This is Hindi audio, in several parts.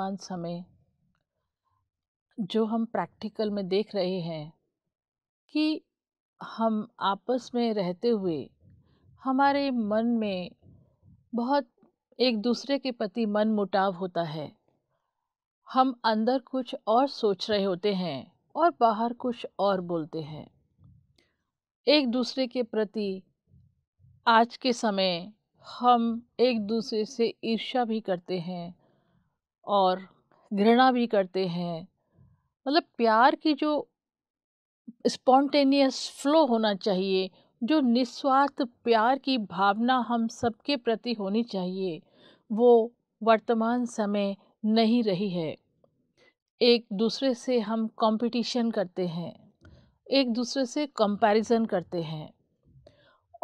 वर्तमान समय जो हम प्रैक्टिकल में देख रहे हैं कि हम आपस में रहते हुए हमारे मन में बहुत एक दूसरे के प्रति मन मुटाव होता है हम अंदर कुछ और सोच रहे होते हैं और बाहर कुछ और बोलते हैं एक दूसरे के प्रति आज के समय हम एक दूसरे से ईर्ष्या भी करते हैं और घृणा भी करते हैं मतलब प्यार की जो स्पॉन्टेनियस फ्लो होना चाहिए जो निस्वार्थ प्यार की भावना हम सबके प्रति होनी चाहिए वो वर्तमान समय नहीं रही है एक दूसरे से हम कंपटीशन करते हैं एक दूसरे से कंपैरिजन करते हैं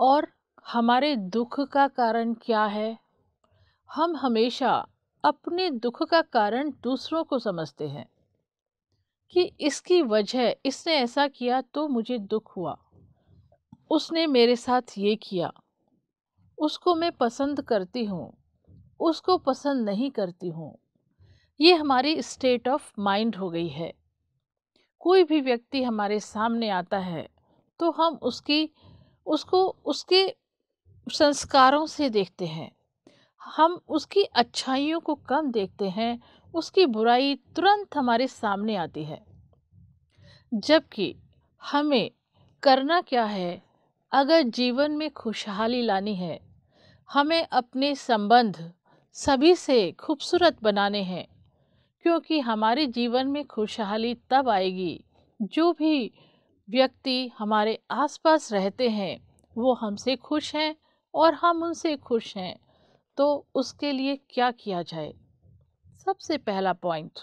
और हमारे दुख का कारण क्या है हम हमेशा अपने दुख का कारण दूसरों को समझते हैं कि इसकी वजह इसने ऐसा किया तो मुझे दुख हुआ उसने मेरे साथ ये किया उसको मैं पसंद करती हूँ उसको पसंद नहीं करती हूँ ये हमारी स्टेट ऑफ माइंड हो गई है कोई भी व्यक्ति हमारे सामने आता है तो हम उसकी उसको उसके संस्कारों से देखते हैं हम उसकी अच्छाइयों को कम देखते हैं उसकी बुराई तुरंत हमारे सामने आती है जबकि हमें करना क्या है अगर जीवन में खुशहाली लानी है हमें अपने संबंध सभी से खूबसूरत बनाने हैं क्योंकि हमारे जीवन में खुशहाली तब आएगी जो भी व्यक्ति हमारे आसपास रहते हैं वो हमसे खुश हैं और हम उनसे खुश हैं तो उसके लिए क्या किया जाए सबसे पहला पॉइंट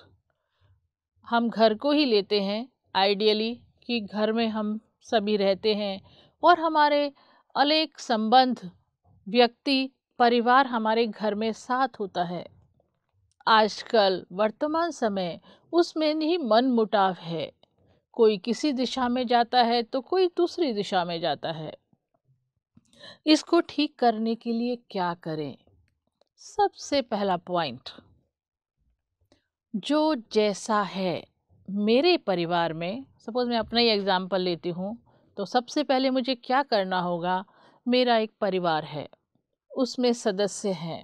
हम घर को ही लेते हैं आइडियली कि घर में हम सभी रहते हैं और हमारे अनेक संबंध व्यक्ति परिवार हमारे घर में साथ होता है आजकल वर्तमान समय उसमें ही मन मुटाव है कोई किसी दिशा में जाता है तो कोई दूसरी दिशा में जाता है इसको ठीक करने के लिए क्या करें सबसे पहला पॉइंट जो जैसा है मेरे परिवार में सपोज़ मैं अपना ही एग्ज़ाम्पल लेती हूँ तो सबसे पहले मुझे क्या करना होगा मेरा एक परिवार है उसमें सदस्य हैं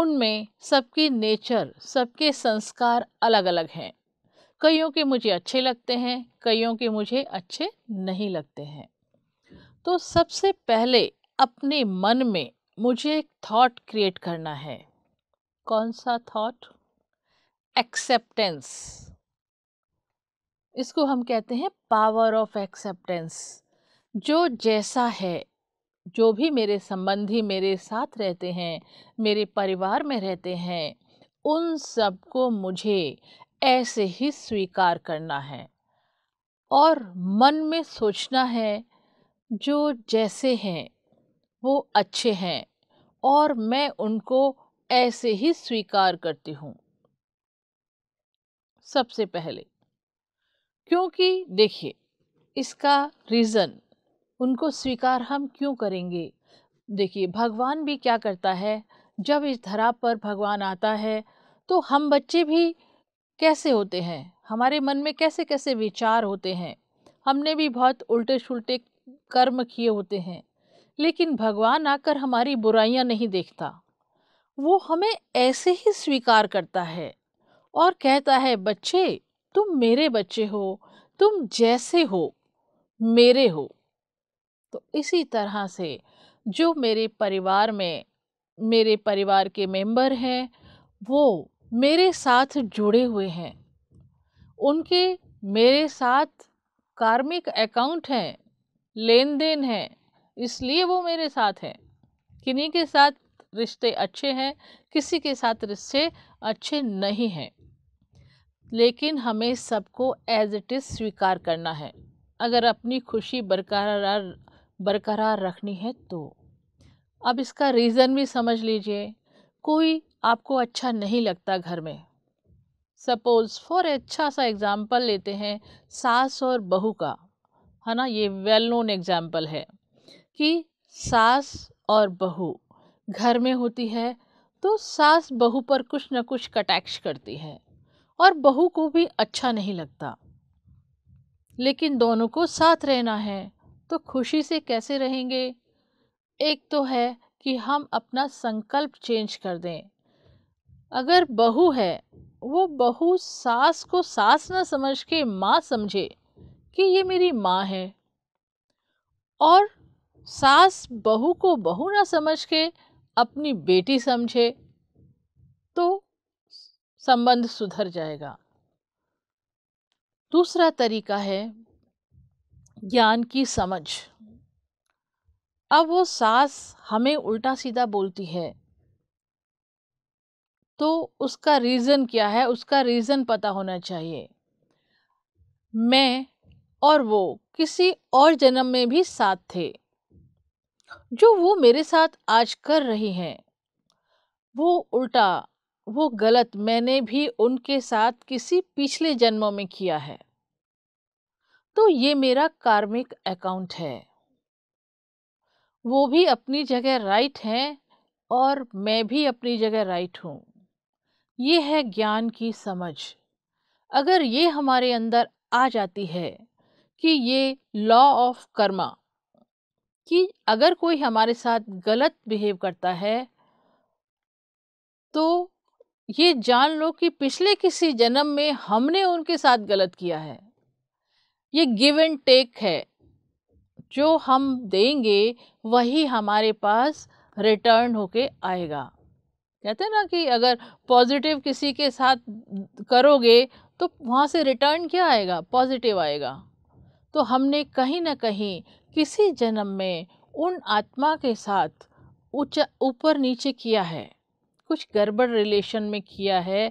उनमें सबकी नेचर सबके संस्कार अलग अलग हैं कईयों के मुझे अच्छे लगते हैं कईयों के मुझे अच्छे नहीं लगते हैं तो सबसे पहले अपने मन में मुझे एक थॉट क्रिएट करना है कौन सा थॉट एक्सेप्टेंस इसको हम कहते हैं पावर ऑफ एक्सेप्टेंस जो जैसा है जो भी मेरे संबंधी मेरे साथ रहते हैं मेरे परिवार में रहते हैं उन सबको मुझे ऐसे ही स्वीकार करना है और मन में सोचना है जो जैसे हैं वो अच्छे हैं और मैं उनको ऐसे ही स्वीकार करती हूँ सबसे पहले क्योंकि देखिए इसका रीज़न उनको स्वीकार हम क्यों करेंगे देखिए भगवान भी क्या करता है जब इस धरा पर भगवान आता है तो हम बच्चे भी कैसे होते हैं हमारे मन में कैसे कैसे विचार होते हैं हमने भी बहुत उल्टे सुलटे कर्म किए होते हैं लेकिन भगवान आकर हमारी बुराइयां नहीं देखता वो हमें ऐसे ही स्वीकार करता है और कहता है बच्चे तुम मेरे बच्चे हो तुम जैसे हो मेरे हो तो इसी तरह से जो मेरे परिवार में मेरे परिवार के मेंबर हैं वो मेरे साथ जुड़े हुए हैं उनके मेरे साथ कार्मिक अकाउंट हैं लेन देन हैं इसलिए वो मेरे साथ है किन्हीं के साथ रिश्ते अच्छे हैं किसी के साथ रिश्ते अच्छे नहीं हैं लेकिन हमें सबको एज इट इज़ स्वीकार करना है अगर अपनी खुशी बरकरार बरकरार रखनी है तो अब इसका रीज़न भी समझ लीजिए कोई आपको अच्छा नहीं लगता घर में सपोज़ फॉर अच्छा सा एग्ज़ाम्पल लेते हैं सास और बहू का है ना ये वेल नोन एग्ज़ाम्पल है कि सास और बहू घर में होती है तो सास बहू पर कुछ न कुछ कटैक्ष करती है और बहू को भी अच्छा नहीं लगता लेकिन दोनों को साथ रहना है तो खुशी से कैसे रहेंगे एक तो है कि हम अपना संकल्प चेंज कर दें अगर बहू है वो बहू सास को सास ना समझ के माँ समझे कि ये मेरी माँ है और सास बहू को बहू ना समझ के अपनी बेटी समझे तो संबंध सुधर जाएगा दूसरा तरीका है ज्ञान की समझ अब वो सास हमें उल्टा सीधा बोलती है तो उसका रीज़न क्या है उसका रीज़न पता होना चाहिए मैं और वो किसी और जन्म में भी साथ थे जो वो मेरे साथ आज कर रहे हैं वो उल्टा वो गलत मैंने भी उनके साथ किसी पिछले जन्मों में किया है तो ये मेरा कार्मिक अकाउंट है वो भी अपनी जगह राइट हैं और मैं भी अपनी जगह राइट हूँ ये है ज्ञान की समझ अगर ये हमारे अंदर आ जाती है कि ये लॉ ऑफ कर्मा कि अगर कोई हमारे साथ गलत बिहेव करता है तो ये जान लो कि पिछले किसी जन्म में हमने उनके साथ गलत किया है ये गिव एंड टेक है जो हम देंगे वही हमारे पास रिटर्न होके आएगा कहते हैं ना कि अगर पॉजिटिव किसी के साथ करोगे तो वहाँ से रिटर्न क्या आएगा पॉजिटिव आएगा तो हमने कहीं ना कहीं किसी जन्म में उन आत्मा के साथ ऊंचा ऊपर नीचे किया है कुछ गड़बड़ रिलेशन में किया है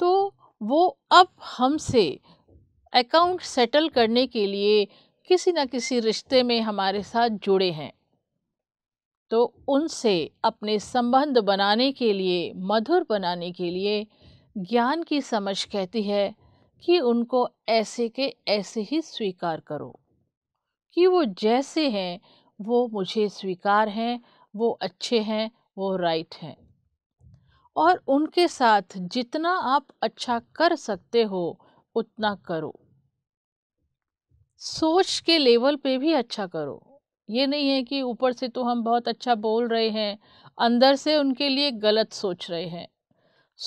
तो वो अब हमसे अकाउंट सेटल करने के लिए किसी न किसी रिश्ते में हमारे साथ जुड़े हैं तो उनसे अपने संबंध बनाने के लिए मधुर बनाने के लिए ज्ञान की समझ कहती है कि उनको ऐसे के ऐसे ही स्वीकार करो कि वो जैसे हैं वो मुझे स्वीकार हैं वो अच्छे हैं वो राइट हैं और उनके साथ जितना आप अच्छा कर सकते हो उतना करो सोच के लेवल पे भी अच्छा करो ये नहीं है कि ऊपर से तो हम बहुत अच्छा बोल रहे हैं अंदर से उनके लिए गलत सोच रहे हैं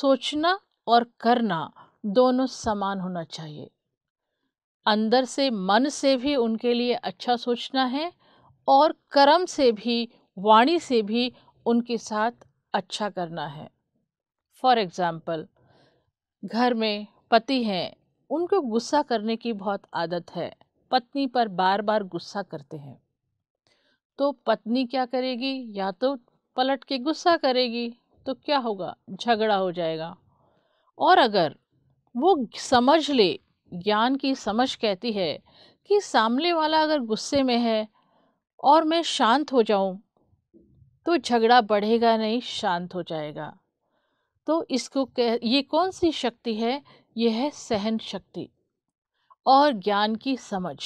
सोचना और करना दोनों समान होना चाहिए अंदर से मन से भी उनके लिए अच्छा सोचना है और कर्म से भी वाणी से भी उनके साथ अच्छा करना है फॉर एग्ज़ाम्पल घर में पति हैं उनको गुस्सा करने की बहुत आदत है पत्नी पर बार बार गुस्सा करते हैं तो पत्नी क्या करेगी या तो पलट के गुस्सा करेगी तो क्या होगा झगड़ा हो जाएगा और अगर वो समझ ले ज्ञान की समझ कहती है कि सामने वाला अगर गुस्से में है और मैं शांत हो जाऊं तो झगड़ा बढ़ेगा नहीं शांत हो जाएगा तो इसको कह ये कौन सी शक्ति है यह है सहन शक्ति और ज्ञान की समझ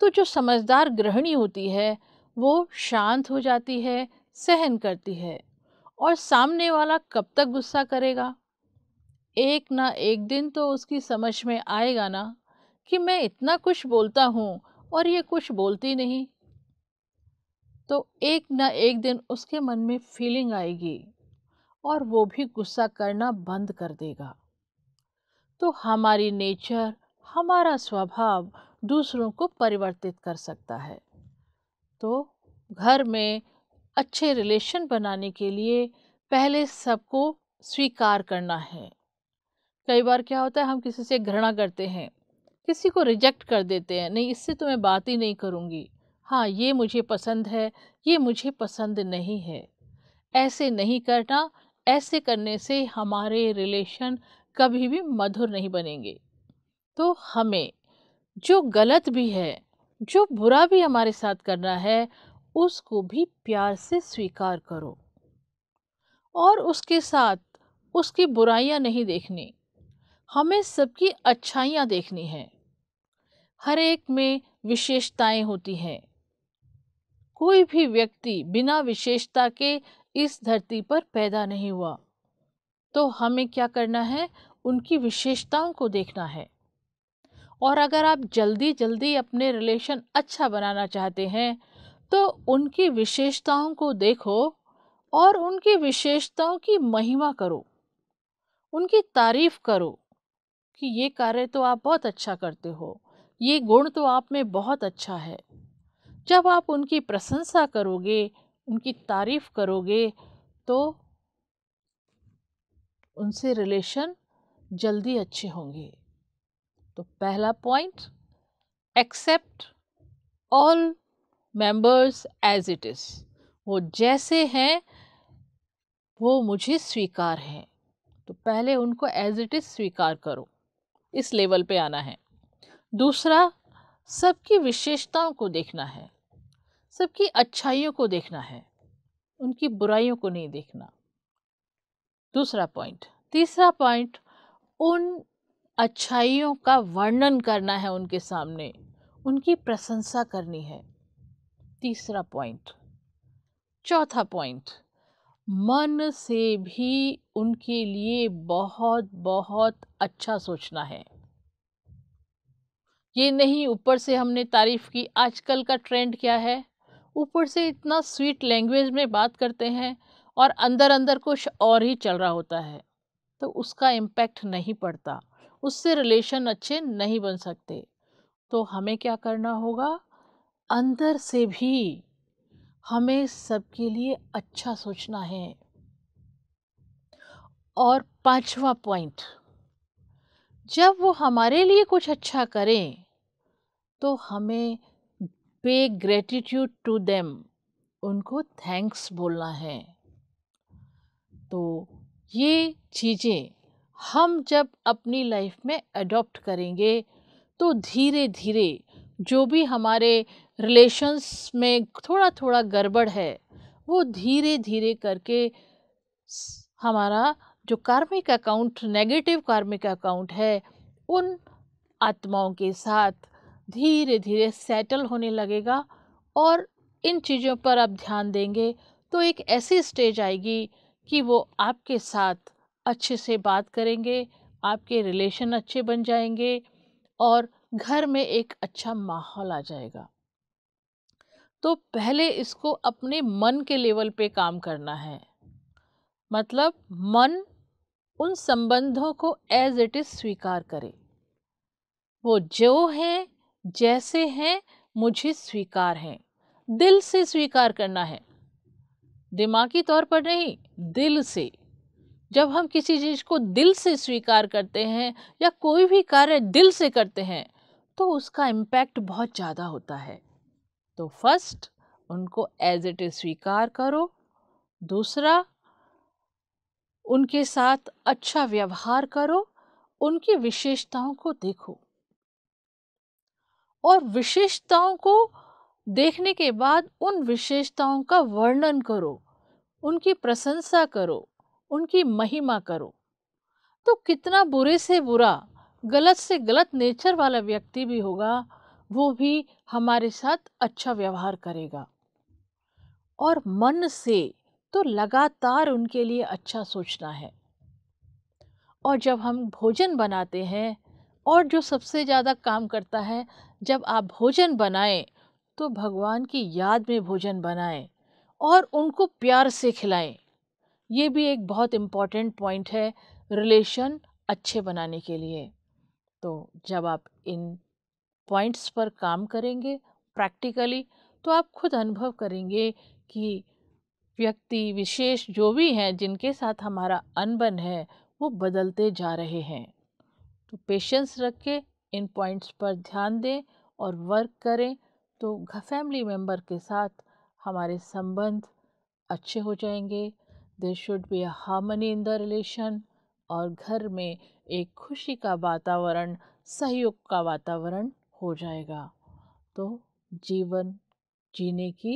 तो जो समझदार गृहिणी होती है वो शांत हो जाती है सहन करती है और सामने वाला कब तक गुस्सा करेगा एक ना एक दिन तो उसकी समझ में आएगा ना कि मैं इतना कुछ बोलता हूँ और ये कुछ बोलती नहीं तो एक ना एक दिन उसके मन में फीलिंग आएगी और वो भी गुस्सा करना बंद कर देगा तो हमारी नेचर हमारा स्वभाव दूसरों को परिवर्तित कर सकता है तो घर में अच्छे रिलेशन बनाने के लिए पहले सबको स्वीकार करना है कई बार क्या होता है हम किसी से घृणा करते हैं किसी को रिजेक्ट कर देते हैं नहीं इससे तो मैं बात ही नहीं करूँगी हाँ ये मुझे पसंद है ये मुझे पसंद नहीं है ऐसे नहीं करना ऐसे करने से हमारे रिलेशन कभी भी मधुर नहीं बनेंगे तो हमें जो गलत भी है जो बुरा भी हमारे साथ करना है उसको भी प्यार से स्वीकार करो और उसके साथ उसकी बुराइयां नहीं देखनी हमें सबकी अच्छाइयाँ देखनी हैं हर एक में विशेषताएं होती हैं कोई भी व्यक्ति बिना विशेषता के इस धरती पर पैदा नहीं हुआ तो हमें क्या करना है उनकी विशेषताओं को देखना है और अगर आप जल्दी जल्दी अपने रिलेशन अच्छा बनाना चाहते हैं तो उनकी विशेषताओं को देखो और उनकी विशेषताओं की महिमा करो उनकी तारीफ करो कि ये कार्य तो आप बहुत अच्छा करते हो ये गुण तो आप में बहुत अच्छा है जब आप उनकी प्रशंसा करोगे उनकी तारीफ करोगे तो उनसे रिलेशन जल्दी अच्छे होंगे तो पहला point accept all members as it is वो जैसे हैं वो मुझे स्वीकार हैं तो पहले उनको एज इट इज़ स्वीकार करो इस लेवल पे आना है दूसरा सबकी विशेषताओं को देखना है सबकी अच्छाइयों को देखना है उनकी बुराइयों को नहीं देखना दूसरा पॉइंट तीसरा पॉइंट उन अच्छाइयों का वर्णन करना है उनके सामने उनकी प्रशंसा करनी है तीसरा पॉइंट चौथा पॉइंट मन से भी उनके लिए बहुत बहुत अच्छा सोचना है ये नहीं ऊपर से हमने तारीफ़ की आजकल का ट्रेंड क्या है ऊपर से इतना स्वीट लैंग्वेज में बात करते हैं और अंदर अंदर कुछ और ही चल रहा होता है तो उसका इम्पैक्ट नहीं पड़ता उससे रिलेशन अच्छे नहीं बन सकते तो हमें क्या करना होगा अंदर से भी हमें सबके लिए अच्छा सोचना है और पांचवा पॉइंट जब वो हमारे लिए कुछ अच्छा करें तो हमें पे ग्रेटिट्यूड टू देम उनको थैंक्स बोलना है तो ये चीज़ें हम जब अपनी लाइफ में अडॉप्ट करेंगे तो धीरे धीरे जो भी हमारे रिलेशंस में थोड़ा थोड़ा गड़बड़ है वो धीरे धीरे करके हमारा जो कार्मिक अकाउंट नेगेटिव कार्मिक अकाउंट है उन आत्माओं के साथ धीरे धीरे सेटल होने लगेगा और इन चीज़ों पर आप ध्यान देंगे तो एक ऐसी स्टेज आएगी कि वो आपके साथ अच्छे से बात करेंगे आपके रिलेशन अच्छे बन जाएंगे और घर में एक अच्छा माहौल आ जाएगा तो पहले इसको अपने मन के लेवल पे काम करना है मतलब मन उन संबंधों को एज इट इज़ स्वीकार करे वो जो हैं जैसे हैं मुझे स्वीकार हैं दिल से स्वीकार करना है दिमागी तौर पर नहीं दिल से जब हम किसी चीज़ को दिल से स्वीकार करते हैं या कोई भी कार्य दिल से करते हैं तो उसका इम्पैक्ट बहुत ज़्यादा होता है तो फर्स्ट उनको एज इट इज़ स्वीकार करो दूसरा उनके साथ अच्छा व्यवहार करो उनकी विशेषताओं को देखो और विशेषताओं को देखने के बाद उन विशेषताओं का वर्णन करो उनकी प्रशंसा करो उनकी महिमा करो तो कितना बुरे से बुरा गलत से गलत नेचर वाला व्यक्ति भी होगा वो भी हमारे साथ अच्छा व्यवहार करेगा और मन से तो लगातार उनके लिए अच्छा सोचना है और जब हम भोजन बनाते हैं और जो सबसे ज़्यादा काम करता है जब आप भोजन बनाएं तो भगवान की याद में भोजन बनाएं और उनको प्यार से खिलाएं ये भी एक बहुत इम्पॉर्टेंट पॉइंट है रिलेशन अच्छे बनाने के लिए तो जब आप इन पॉइंट्स पर काम करेंगे प्रैक्टिकली तो आप खुद अनुभव करेंगे कि व्यक्ति विशेष जो भी हैं जिनके साथ हमारा अनबन है वो बदलते जा रहे हैं तो पेशेंस रखें इन पॉइंट्स पर ध्यान दें और वर्क करें तो फैमिली मेम्बर के साथ हमारे संबंध अच्छे हो जाएंगे there should be a harmony in the relation और घर में एक खुशी का वातावरण सहयोग का वातावरण हो जाएगा तो जीवन जीने की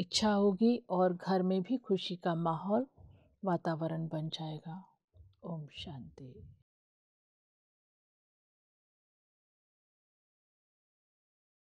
इच्छा होगी और घर में भी खुशी का माहौल वातावरण बन जाएगा ओम शांति